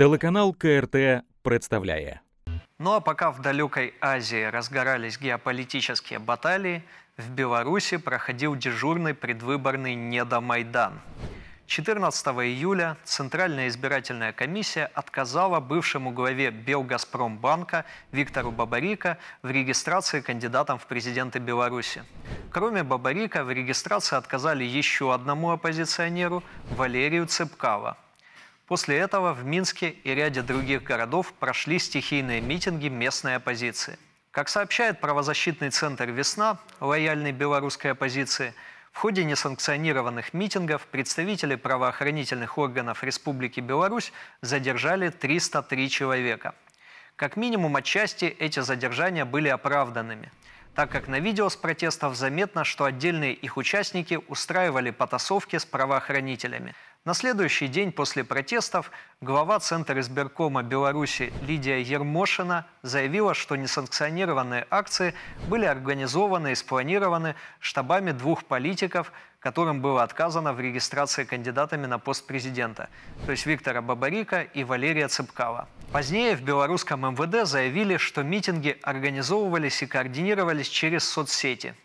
Телеканал КРТ представляет. Ну а пока в далекой Азии разгорались геополитические баталии, в Беларуси проходил дежурный предвыборный недомайдан. 14 июля Центральная избирательная комиссия отказала бывшему главе Белгазпромбанка Виктору Бабарика в регистрации кандидатом в президенты Беларуси. Кроме Бабарика в регистрации отказали еще одному оппозиционеру Валерию Цепкало – После этого в Минске и ряде других городов прошли стихийные митинги местной оппозиции. Как сообщает правозащитный центр «Весна», лояльной белорусской оппозиции, в ходе несанкционированных митингов представители правоохранительных органов Республики Беларусь задержали 303 человека. Как минимум отчасти эти задержания были оправданными, так как на видео с протестов заметно, что отдельные их участники устраивали потасовки с правоохранителями – на следующий день после протестов глава Центра избиркома Беларуси Лидия Ермошина заявила, что несанкционированные акции были организованы и спланированы штабами двух политиков, которым было отказано в регистрации кандидатами на пост президента, то есть Виктора Бабарика и Валерия Цыпкала. Позднее в белорусском МВД заявили, что митинги организовывались и координировались через соцсети –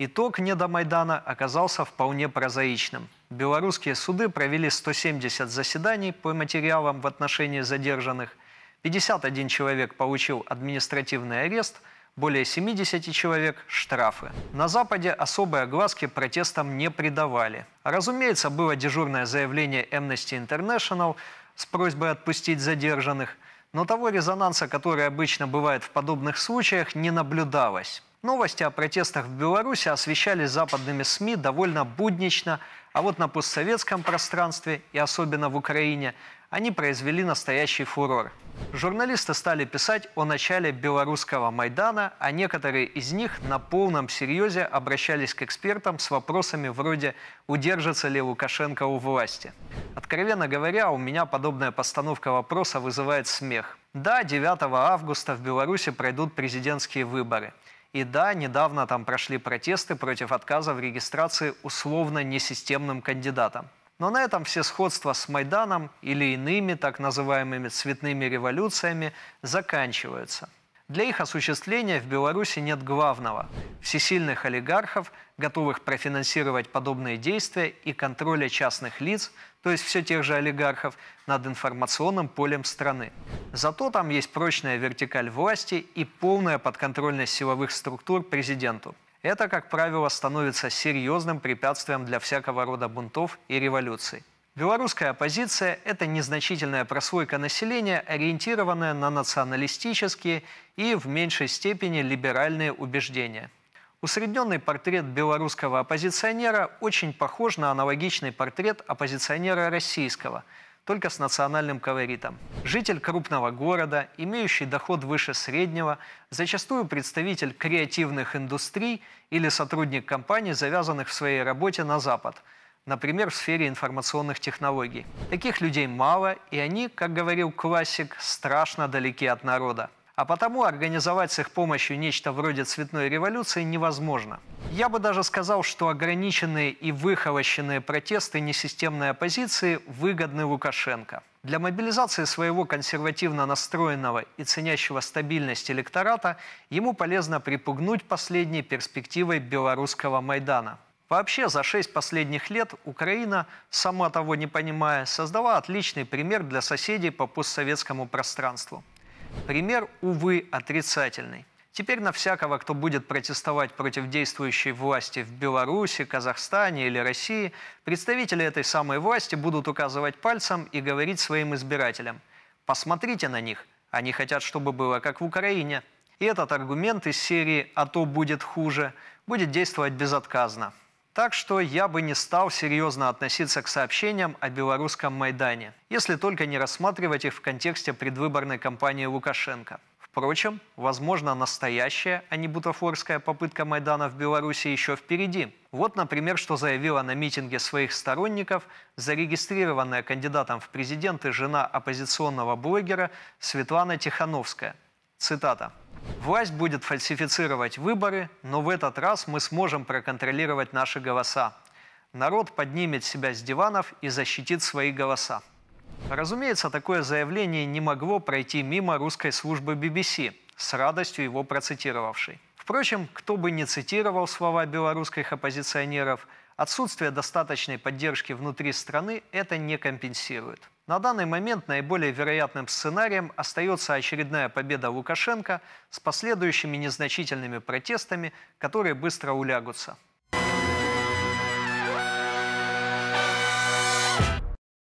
Итог недомайдана оказался вполне прозаичным. Белорусские суды провели 170 заседаний по материалам в отношении задержанных. 51 человек получил административный арест, более 70 человек – штрафы. На Западе особые огласки протестам не придавали. Разумеется, было дежурное заявление Amnesty International с просьбой отпустить задержанных, но того резонанса, который обычно бывает в подобных случаях, не наблюдалось. Новости о протестах в Беларуси освещались западными СМИ довольно буднично, а вот на постсоветском пространстве и особенно в Украине они произвели настоящий фурор. Журналисты стали писать о начале белорусского Майдана, а некоторые из них на полном серьезе обращались к экспертам с вопросами вроде «Удержится ли Лукашенко у власти?». Откровенно говоря, у меня подобная постановка вопроса вызывает смех. Да, 9 августа в Беларуси пройдут президентские выборы – и да, недавно там прошли протесты против отказа в регистрации условно несистемным кандидатам. Но на этом все сходства с Майданом или иными так называемыми цветными революциями заканчиваются – для их осуществления в Беларуси нет главного – всесильных олигархов, готовых профинансировать подобные действия и контроля частных лиц, то есть все тех же олигархов, над информационным полем страны. Зато там есть прочная вертикаль власти и полная подконтрольность силовых структур президенту. Это, как правило, становится серьезным препятствием для всякого рода бунтов и революций. Белорусская оппозиция – это незначительная прослойка населения, ориентированная на националистические и в меньшей степени либеральные убеждения. Усредненный портрет белорусского оппозиционера очень похож на аналогичный портрет оппозиционера российского, только с национальным колоритом. Житель крупного города, имеющий доход выше среднего, зачастую представитель креативных индустрий или сотрудник компаний, завязанных в своей работе на Запад – например, в сфере информационных технологий. Таких людей мало, и они, как говорил классик, страшно далеки от народа. А потому организовать с их помощью нечто вроде цветной революции невозможно. Я бы даже сказал, что ограниченные и выхолощенные протесты несистемной оппозиции выгодны Лукашенко. Для мобилизации своего консервативно настроенного и ценящего стабильность электората ему полезно припугнуть последней перспективой белорусского Майдана – Вообще за шесть последних лет Украина, сама того не понимая, создала отличный пример для соседей по постсоветскому пространству. Пример, увы, отрицательный. Теперь на всякого, кто будет протестовать против действующей власти в Беларуси, Казахстане или России, представители этой самой власти будут указывать пальцем и говорить своим избирателям. Посмотрите на них, они хотят, чтобы было как в Украине. И этот аргумент из серии «А то будет хуже» будет действовать безотказно. Так что я бы не стал серьезно относиться к сообщениям о белорусском Майдане, если только не рассматривать их в контексте предвыборной кампании Лукашенко. Впрочем, возможно, настоящая, а не бутафорская попытка Майдана в Беларуси еще впереди. Вот, например, что заявила на митинге своих сторонников зарегистрированная кандидатом в президенты жена оппозиционного блогера Светлана Тихановская. Цитата. Власть будет фальсифицировать выборы, но в этот раз мы сможем проконтролировать наши голоса. Народ поднимет себя с диванов и защитит свои голоса. Разумеется, такое заявление не могло пройти мимо русской службы BBC, с радостью его процитировавшей. Впрочем, кто бы не цитировал слова белорусских оппозиционеров – Отсутствие достаточной поддержки внутри страны это не компенсирует. На данный момент наиболее вероятным сценарием остается очередная победа Лукашенко с последующими незначительными протестами, которые быстро улягутся.